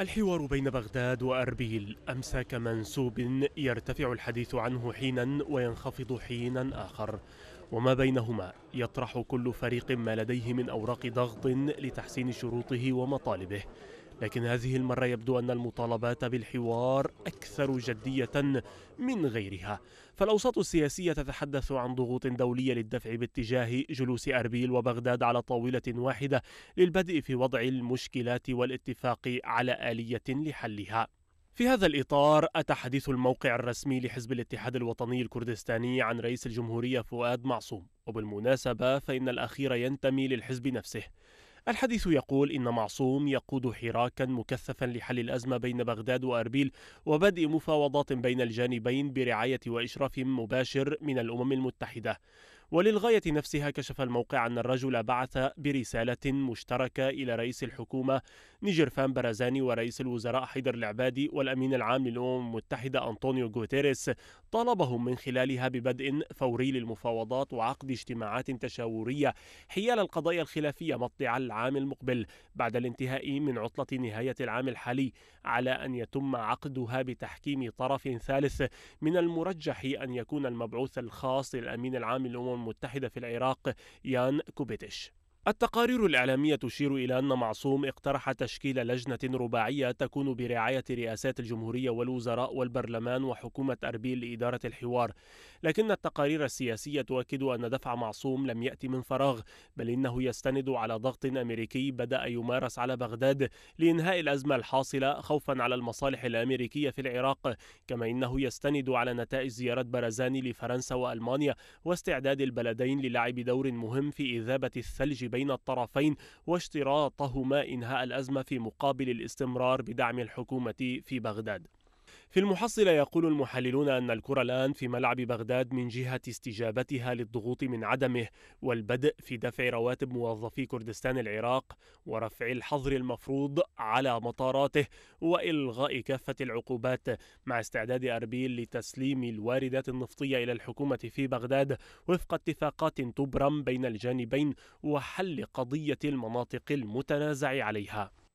الحوار بين بغداد وأربيل أمسك منسوب يرتفع الحديث عنه حينا وينخفض حينا آخر وما بينهما يطرح كل فريق ما لديه من أوراق ضغط لتحسين شروطه ومطالبه لكن هذه المرة يبدو أن المطالبات بالحوار أكثر جدية من غيرها فالأوساط السياسية تتحدث عن ضغوط دولية للدفع باتجاه جلوس أربيل وبغداد على طاولة واحدة للبدء في وضع المشكلات والاتفاق على آلية لحلها في هذا الإطار أتى حديث الموقع الرسمي لحزب الاتحاد الوطني الكردستاني عن رئيس الجمهورية فؤاد معصوم وبالمناسبة فإن الأخير ينتمي للحزب نفسه الحديث يقول إن معصوم يقود حراكا مكثفا لحل الأزمة بين بغداد وأربيل وبدء مفاوضات بين الجانبين برعاية وإشراف مباشر من الأمم المتحدة وللغاية نفسها كشف الموقع أن الرجل بعث برسالة مشتركة إلى رئيس الحكومة نيجرفان برازاني ورئيس الوزراء حيدر العبادي والأمين العام للأمم المتحدة أنطونيو غوتيريس طالبهم من خلالها ببدء فوري للمفاوضات وعقد اجتماعات تشاورية حيال القضايا الخلافية مطلع العام المقبل بعد الانتهاء من عطلة نهاية العام الحالي على أن يتم عقدها بتحكيم طرف ثالث من المرجح أن يكون المبعوث الخاص للأمين العام للأمم الامم المتحده في العراق يان كوبيتش التقارير الإعلامية تشير إلى أن معصوم اقترح تشكيل لجنة رباعية تكون برعاية رئاسات الجمهورية والوزراء والبرلمان وحكومة أربيل لإدارة الحوار، لكن التقارير السياسية تؤكد أن دفع معصوم لم يأتي من فراغ، بل إنه يستند على ضغط أمريكي بدأ يمارس على بغداد لإنهاء الأزمة الحاصلة خوفا على المصالح الأمريكية في العراق، كما إنه يستند على نتائج زيارة برزاني لفرنسا وألمانيا واستعداد البلدين للعب دور مهم في إذابة الثلج بين بين الطرفين واشتراطهما إنهاء الأزمة في مقابل الاستمرار بدعم الحكومة في بغداد في المحصلة يقول المحللون أن الكرة الآن في ملعب بغداد من جهة استجابتها للضغوط من عدمه والبدء في دفع رواتب موظفي كردستان العراق ورفع الحظر المفروض على مطاراته وإلغاء كافة العقوبات مع استعداد أربيل لتسليم الواردات النفطية إلى الحكومة في بغداد وفق اتفاقات تبرم بين الجانبين وحل قضية المناطق المتنازع عليها